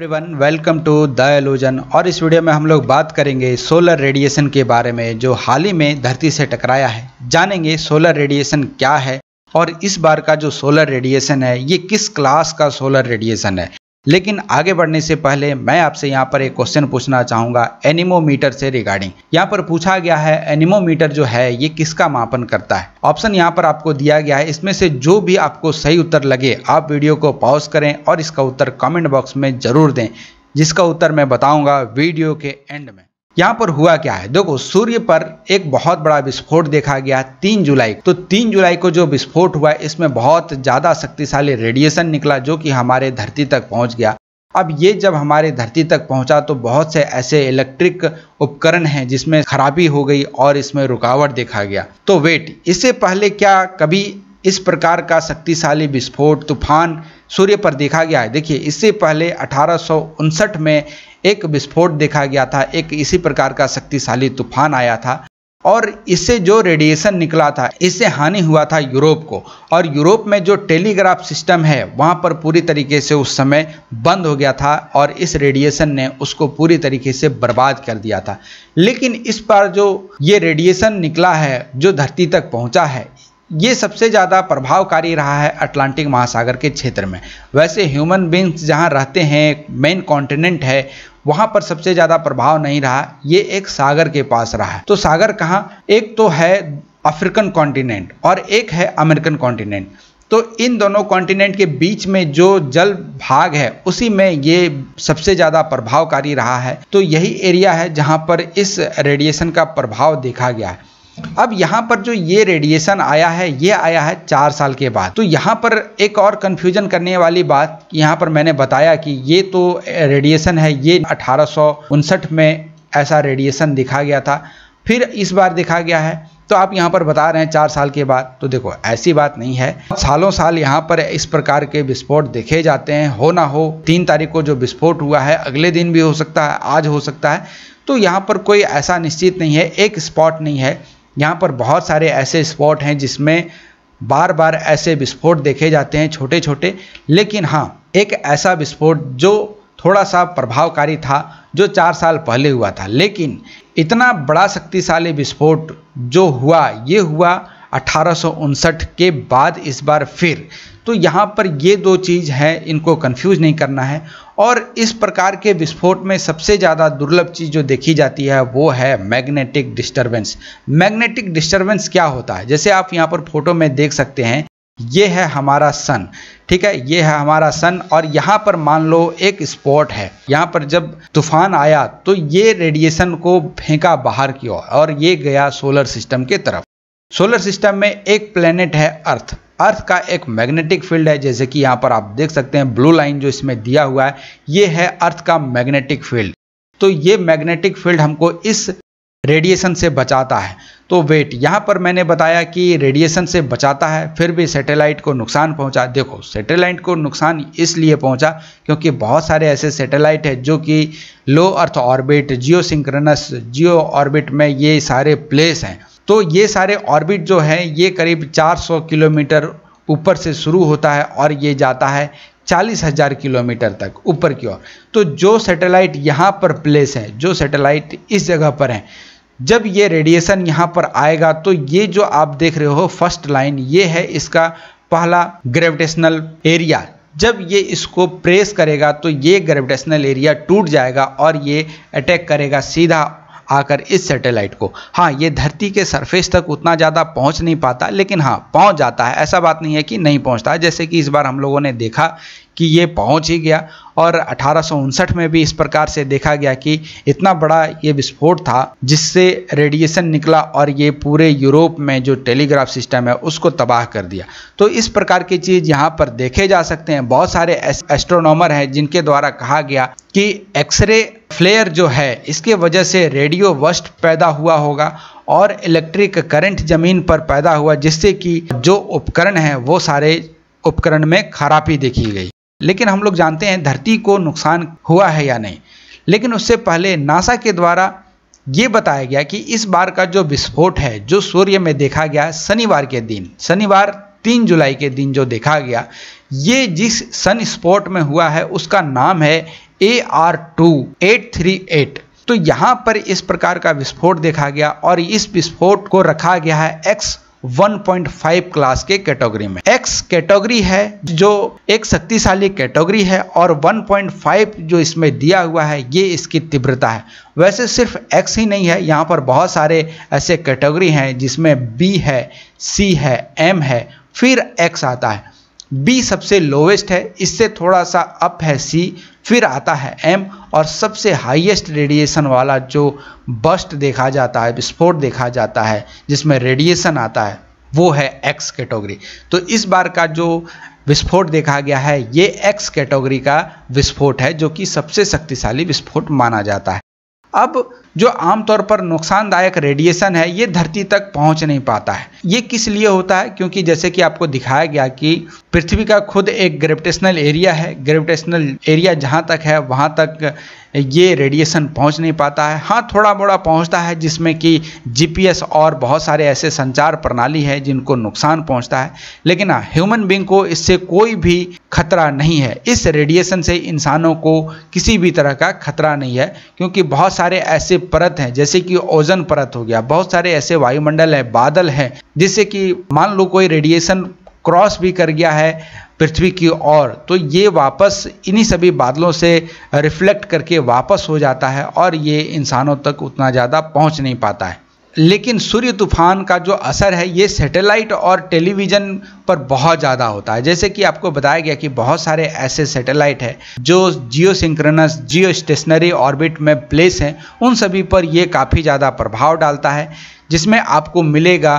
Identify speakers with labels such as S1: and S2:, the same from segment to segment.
S1: everyone welcome to the और इस video में हम लोग बात करेंगे सोलर रेडिएशन के बारे में जो हाल ही में धरती से टकराया है जानेंगे सोलर रेडिएशन क्या है और इस बार का जो सोलर रेडिएशन है ये किस क्लास का सोलर रेडिएशन है लेकिन आगे बढ़ने से पहले मैं आपसे यहाँ पर एक क्वेश्चन पूछना चाहूंगा एनिमोमीटर से रिगार्डिंग यहाँ पर पूछा गया है एनिमोमीटर जो है ये किसका मापन करता है ऑप्शन यहाँ पर आपको दिया गया है इसमें से जो भी आपको सही उत्तर लगे आप वीडियो को पॉज करें और इसका उत्तर कमेंट बॉक्स में जरूर दें जिसका उत्तर मैं बताऊंगा वीडियो के एंड में यहाँ पर हुआ क्या है देखो सूर्य पर एक बहुत बड़ा विस्फोट देखा गया तीन जुलाई तो तीन जुलाई को जो विस्फोट हुआ इसमें बहुत ज़्यादा शक्तिशाली रेडिएशन निकला जो कि हमारे धरती तक पहुंच गया अब ये जब हमारे धरती तक पहुंचा तो बहुत से ऐसे इलेक्ट्रिक उपकरण हैं जिसमें खराबी हो गई और इसमें रुकावट देखा गया तो वेट इससे पहले क्या कभी इस प्रकार का शक्तिशाली विस्फोट तूफान सूर्य पर देखा गया है देखिए इससे पहले अठारह में एक विस्फोट देखा गया था एक इसी प्रकार का शक्तिशाली तूफान आया था और इससे जो रेडिएशन निकला था इससे हानि हुआ था यूरोप को और यूरोप में जो टेलीग्राफ सिस्टम है वहाँ पर पूरी तरीके से उस समय बंद हो गया था और इस रेडिएशन ने उसको पूरी तरीके से बर्बाद कर दिया था लेकिन इस पर जो ये रेडिएशन निकला है जो धरती तक पहुँचा है ये सबसे ज़्यादा प्रभावकारी रहा है अटलांटिक महासागर के क्षेत्र में वैसे ह्यूमन बींग्स जहाँ रहते हैं मेन कॉन्टिनेंट है वहां पर सबसे ज्यादा प्रभाव नहीं रहा ये एक सागर के पास रहा है तो सागर कहाँ एक तो है अफ्रीकन कॉन्टिनेंट और एक है अमेरिकन कॉन्टिनेंट तो इन दोनों कॉन्टिनेंट के बीच में जो जल भाग है उसी में ये सबसे ज़्यादा प्रभावकारी रहा है तो यही एरिया है जहाँ पर इस रेडिएशन का प्रभाव देखा गया है अब यहाँ पर जो ये रेडिएशन आया है ये आया है चार साल के बाद तो यहाँ पर एक और कन्फ्यूजन करने वाली बात यहाँ पर मैंने बताया कि ये तो रेडिएशन है ये अठारह में ऐसा रेडिएशन दिखा गया था फिर इस बार दिखा गया है तो आप यहाँ पर बता रहे हैं चार साल के बाद तो देखो ऐसी बात नहीं है सालों साल यहाँ पर इस प्रकार के विस्फोट देखे जाते हैं हो ना हो तीन तारीख को जो विस्फोट हुआ है अगले दिन भी हो सकता है आज हो सकता है तो यहाँ पर कोई ऐसा निश्चित नहीं है एक स्पॉट नहीं है यहाँ पर बहुत सारे ऐसे स्पॉट हैं जिसमें बार बार ऐसे विस्फोट देखे जाते हैं छोटे छोटे लेकिन हाँ एक ऐसा विस्फोट जो थोड़ा सा प्रभावकारी था जो चार साल पहले हुआ था लेकिन इतना बड़ा शक्तिशाली विस्फोट जो हुआ ये हुआ अठारह के बाद इस बार फिर तो यहाँ पर ये दो चीज़ है इनको कंफ्यूज नहीं करना है और इस प्रकार के विस्फोट में सबसे ज़्यादा दुर्लभ चीज़ जो देखी जाती है वो है मैग्नेटिक डिस्टर्बेंस मैग्नेटिक डिस्टर्बेंस क्या होता है जैसे आप यहाँ पर फोटो में देख सकते हैं ये है हमारा सन ठीक है ये है हमारा सन और यहाँ पर मान लो एक स्पॉट है यहाँ पर जब तूफान आया तो ये रेडिएशन को फेंका बाहर की ओर और ये गया सोलर सिस्टम के तरफ सोलर सिस्टम में एक प्लेनेट है अर्थ अर्थ का एक मैग्नेटिक फील्ड है जैसे कि यहाँ पर आप देख सकते हैं ब्लू लाइन जो इसमें दिया हुआ है ये है अर्थ का मैग्नेटिक फील्ड तो ये मैग्नेटिक फील्ड हमको इस रेडिएशन से बचाता है तो वेट यहाँ पर मैंने बताया कि रेडिएशन से बचाता है फिर भी सैटेलाइट को नुकसान पहुँचा देखो सैटेलाइट को नुकसान इसलिए पहुँचा क्योंकि बहुत सारे ऐसे सैटेलाइट हैं जो कि low earth orbit geosynchronous geo orbit में ये सारे प्लेस हैं तो ये सारे ऑर्बिट जो हैं ये करीब 400 किलोमीटर ऊपर से शुरू होता है और ये जाता है चालीस हज़ार किलोमीटर तक ऊपर की ओर तो जो सैटेलाइट यहाँ पर प्लेस है जो सैटेलाइट इस जगह पर है जब ये रेडिएशन यहाँ पर आएगा तो ये जो आप देख रहे हो फर्स्ट लाइन ये है इसका पहला ग्रेविटेशनल एरिया जब ये इसको प्रेस करेगा तो ये ग्रेविटेशनल एरिया टूट जाएगा और ये अटैक करेगा सीधा आकर इस सैटेलाइट को हाँ ये धरती के सरफेस तक उतना ज़्यादा पहुँच नहीं पाता लेकिन हाँ पहुँच जाता है ऐसा बात नहीं है कि नहीं पहुँचता जैसे कि इस बार हम लोगों ने देखा कि ये पहुंच ही गया और अठारह में भी इस प्रकार से देखा गया कि इतना बड़ा ये विस्फोट था जिससे रेडिएशन निकला और ये पूरे यूरोप में जो टेलीग्राफ सिस्टम है उसको तबाह कर दिया तो इस प्रकार की चीज़ यहाँ पर देखे जा सकते हैं बहुत सारे एस्ट्रोनॉमर हैं जिनके द्वारा कहा गया कि एक्सरे फ्लेयर जो है इसके वजह से रेडियो वस्ट पैदा हुआ होगा और इलेक्ट्रिक करंट ज़मीन पर पैदा हुआ जिससे कि जो उपकरण है वो सारे उपकरण में खराबी देखी गई लेकिन हम लोग जानते हैं धरती को नुकसान हुआ है या नहीं लेकिन उससे पहले नासा के द्वारा ये बताया गया कि इस बार का जो विस्फोट है जो सूर्य में देखा गया शनिवार के दिन शनिवार तीन जुलाई के दिन जो देखा गया ये जिस सन स्पॉट में हुआ है उसका नाम है A R two eight three eight तो यहाँ पर इस प्रकार का विस्फोट देखा गया और इस विस्फोट को रखा गया है एक्स 1.5 क्लास के कैटेगरी में एक्स कैटेगरी है जो एक शक्तिशाली कैटेगरी है और 1.5 जो इसमें दिया हुआ है ये इसकी तीव्रता है वैसे सिर्फ एक्स ही नहीं है यहाँ पर बहुत सारे ऐसे कैटेगरी हैं जिसमें बी है सी है एम है फिर एक्स आता है बी सबसे लोवेस्ट है इससे थोड़ा सा अप है सी फिर आता है एम और सबसे हाईएस्ट रेडिएशन वाला जो बस्ट देखा जाता है विस्फोट देखा जाता है जिसमें रेडिएशन आता है वो है एक्स कैटेगरी तो इस बार का जो विस्फोट देखा गया है ये एक्स कैटेगरी का विस्फोट है जो कि सबसे शक्तिशाली विस्फोट माना जाता है अब जो आमतौर पर नुकसानदायक रेडिएशन है ये धरती तक पहुंच नहीं पाता है ये किस लिए होता है क्योंकि जैसे कि आपको दिखाया गया कि पृथ्वी का खुद एक ग्रेविटेशनल एरिया है ग्रेविटेशनल एरिया जहाँ तक है वहाँ तक ये रेडिएशन पहुंच नहीं पाता है हाँ थोड़ा मोड़ा पहुंचता है जिसमें कि जीपीएस और बहुत सारे ऐसे संचार प्रणाली है जिनको नुकसान पहुंचता है लेकिन ह्यूमन हाँ, बींग को इससे कोई भी खतरा नहीं है इस रेडिएशन से इंसानों को किसी भी तरह का खतरा नहीं है क्योंकि बहुत सारे ऐसे परत हैं जैसे कि ओजन परत हो गया बहुत सारे ऐसे वायुमंडल है बादल हैं जिससे कि मान लो कोई रेडिएशन क्रॉस भी कर गया है पृथ्वी की ओर तो ये वापस इन्हीं सभी बादलों से रिफ्लेक्ट करके वापस हो जाता है और ये इंसानों तक उतना ज़्यादा पहुंच नहीं पाता है लेकिन सूर्य तूफान का जो असर है ये सैटेलाइट और टेलीविज़न पर बहुत ज़्यादा होता है जैसे कि आपको बताया गया कि बहुत सारे ऐसे सैटेलाइट हैं जो geosynchronous geostationary orbit में प्लेस हैं उन सभी पर ये काफ़ी ज़्यादा प्रभाव डालता है जिसमें आपको मिलेगा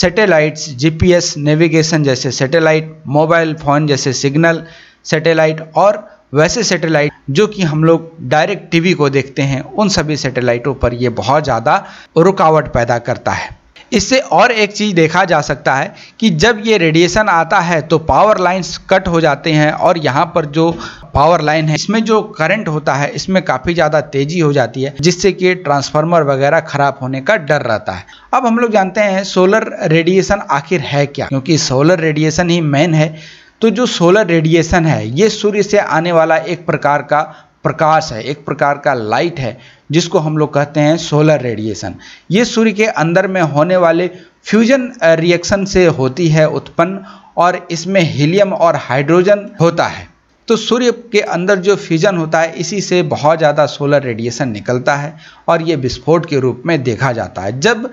S1: सैटेलाइट्स जीपीएस नेविगेशन जैसे सैटेलाइट मोबाइल फ़ोन जैसे सिग्नल सैटेलाइट और वैसे सैटेलाइट जो कि हम लोग डायरेक्ट टीवी को देखते हैं उन सभी सैटेलाइटों पर यह बहुत ज़्यादा रुकावट पैदा करता है इससे और एक चीज़ देखा जा सकता है कि जब ये रेडिएशन आता है तो पावर लाइन्स कट हो जाते हैं और यहाँ पर जो पावर लाइन है इसमें जो करंट होता है इसमें काफ़ी ज़्यादा तेज़ी हो जाती है जिससे कि ट्रांसफार्मर वगैरह ख़राब होने का डर रहता है अब हम लोग जानते हैं सोलर रेडिएशन आखिर है क्या क्योंकि सोलर रेडिएशन ही मेन है तो जो सोलर रेडिएशन है ये सूर्य से आने वाला एक प्रकार का प्रकाश है एक प्रकार का लाइट है जिसको हम लोग कहते हैं सोलर रेडिएशन ये सूर्य के अंदर में होने वाले फ्यूजन रिएक्शन से होती है उत्पन्न और इसमें हीलियम और हाइड्रोजन होता है तो सूर्य के अंदर जो फ्यूजन होता है इसी से बहुत ज़्यादा सोलर रेडिएशन निकलता है और ये विस्फोट के रूप में देखा जाता है जब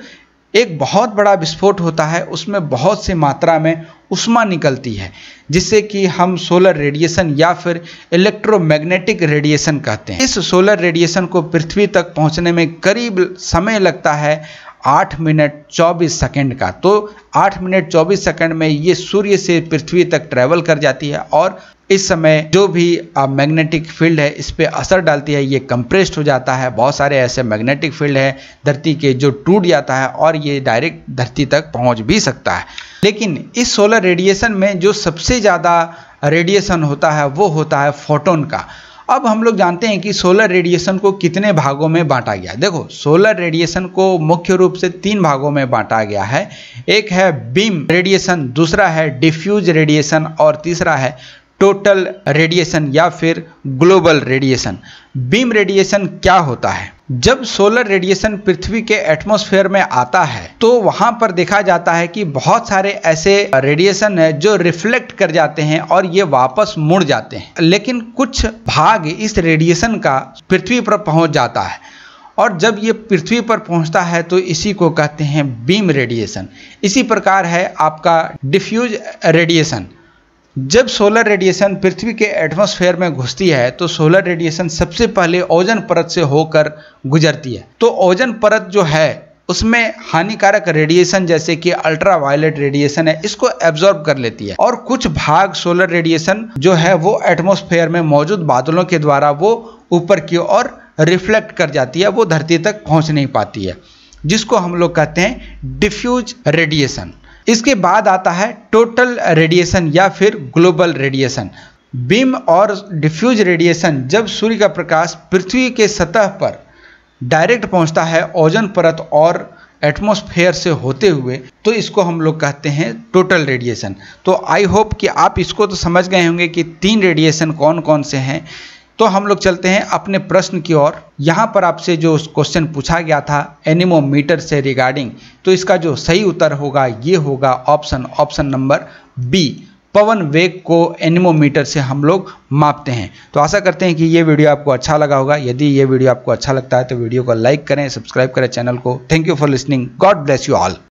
S1: एक बहुत बड़ा विस्फोट होता है उसमें बहुत सी मात्रा में उष्मा निकलती है जिसे कि हम सोलर रेडिएशन या फिर इलेक्ट्रोमैग्नेटिक रेडिएशन कहते हैं इस सोलर रेडिएशन को पृथ्वी तक पहुंचने में करीब समय लगता है आठ मिनट चौबीस सेकंड का तो आठ मिनट चौबीस सेकंड में ये सूर्य से पृथ्वी तक ट्रैवल कर जाती है और इस समय जो भी मैग्नेटिक फील्ड है इस पर असर डालती है ये कंप्रेस्ड हो जाता है बहुत सारे ऐसे मैग्नेटिक फील्ड है धरती के जो टूट जाता है और ये डायरेक्ट धरती तक पहुंच भी सकता है लेकिन इस सोलर रेडिएशन में जो सबसे ज़्यादा रेडिएशन होता है वो होता है फोटोन का अब हम लोग जानते हैं कि सोलर रेडिएशन को कितने भागों में बांटा गया देखो सोलर रेडिएशन को मुख्य रूप से तीन भागों में बांटा गया है एक है बीम रेडिएशन दूसरा है डिफ्यूज रेडिएशन और तीसरा है टोटल रेडिएशन या फिर ग्लोबल रेडिएशन बीम रेडिएशन क्या होता है जब सोलर रेडिएशन पृथ्वी के एटमॉस्फेयर में आता है तो वहां पर देखा जाता है कि बहुत सारे ऐसे रेडिएशन है जो रिफ्लेक्ट कर जाते हैं और ये वापस मुड़ जाते हैं लेकिन कुछ भाग इस रेडिएशन का पृथ्वी पर पहुंच जाता है और जब ये पृथ्वी पर पहुंचता है तो इसी को कहते हैं बीम रेडिएशन इसी प्रकार है आपका डिफ्यूज रेडिएशन जब सोलर रेडिएशन पृथ्वी के एटमॉस्फेयर में घुसती है तो सोलर रेडिएशन सबसे पहले ओजन परत से होकर गुजरती है तो ओजन परत जो है उसमें हानिकारक रेडिएशन जैसे कि अल्ट्रावायलेट रेडिएशन है इसको एब्जॉर्ब कर लेती है और कुछ भाग सोलर रेडिएशन जो है वो एटमोस्फेयर में मौजूद बादलों के द्वारा वो ऊपर की ओर रिफ्लेक्ट कर जाती है वो धरती तक पहुंच नहीं पाती है जिसको हम लोग कहते हैं डिफ्यूज रेडिएशन इसके बाद आता है टोटल रेडिएशन या फिर ग्लोबल रेडिएशन बीम और डिफ्यूज रेडिएशन जब सूर्य का प्रकाश पृथ्वी के सतह पर डायरेक्ट पहुंचता है ओजन परत और एटमॉस्फेयर से होते हुए तो इसको हम लोग कहते हैं टोटल रेडिएशन तो आई होप कि आप इसको तो समझ गए होंगे कि तीन रेडिएशन कौन कौन से हैं तो हम लोग चलते हैं अपने प्रश्न की ओर यहाँ पर आपसे जो क्वेश्चन पूछा गया था एनिमोमीटर से रिगार्डिंग तो इसका जो सही उत्तर होगा ये होगा ऑप्शन ऑप्शन नंबर बी पवन वेग को एनिमोमीटर से हम लोग मापते हैं तो आशा करते हैं कि ये वीडियो आपको अच्छा लगा होगा यदि ये वीडियो आपको अच्छा लगता है तो वीडियो को लाइक करें सब्सक्राइब करें चैनल को thank you for listening God bless you all